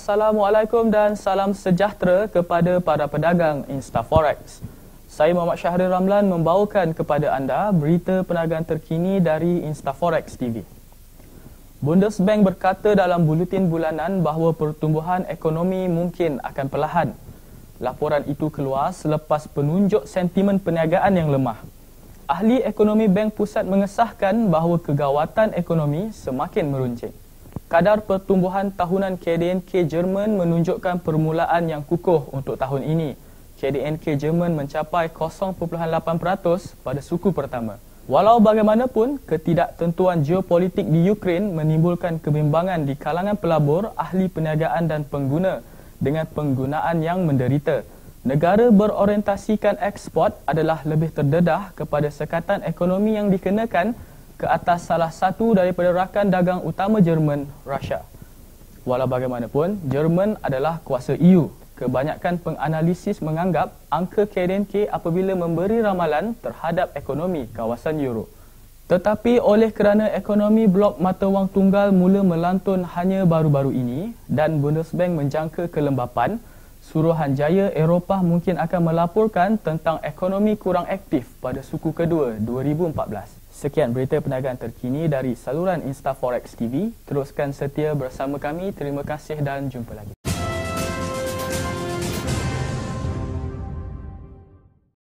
Assalamualaikum dan salam sejahtera kepada para pedagang InstaForex. Saya Muhammad Syahril Ramlan membawakan kepada anda berita penagihan terkini dari InstaForex TV. Bundesbank berkata dalam bulutin bulanan bahawa pertumbuhan ekonomi mungkin akan perlahan. Laporan itu keluar selepas penunjuk sentimen perniagaan yang lemah. Ahli ekonomi Bank Pusat mengesahkan bahawa kegawatan ekonomi semakin meruncing kadar pertumbuhan tahunan KDNK Jerman menunjukkan permulaan yang kukuh untuk tahun ini. KDNK Jerman mencapai 0.8% pada suku pertama. Walau bagaimanapun, ketidaktentuan geopolitik di Ukraine menimbulkan kebimbangan di kalangan pelabur, ahli perniagaan dan pengguna dengan penggunaan yang menderita. Negara berorientasikan ekspor adalah lebih terdedah kepada sekatan ekonomi yang dikenakan ke atas salah satu daripada rakan dagang utama Jerman, rusia Walau bagaimanapun, Jerman adalah kuasa EU. Kebanyakan penganalisis menganggap angka KDNK apabila memberi ramalan terhadap ekonomi kawasan Euro. Tetapi oleh kerana ekonomi blok mata wang tunggal mula melantun hanya baru-baru ini dan Bundesbank menjangka kelembapan, Suruhanjaya Eropah mungkin akan melaporkan tentang ekonomi kurang aktif pada suku kedua 2014. Sekian berita perniagaan terkini dari saluran InstaForex TV. Teruskan setia bersama kami. Terima kasih dan jumpa lagi.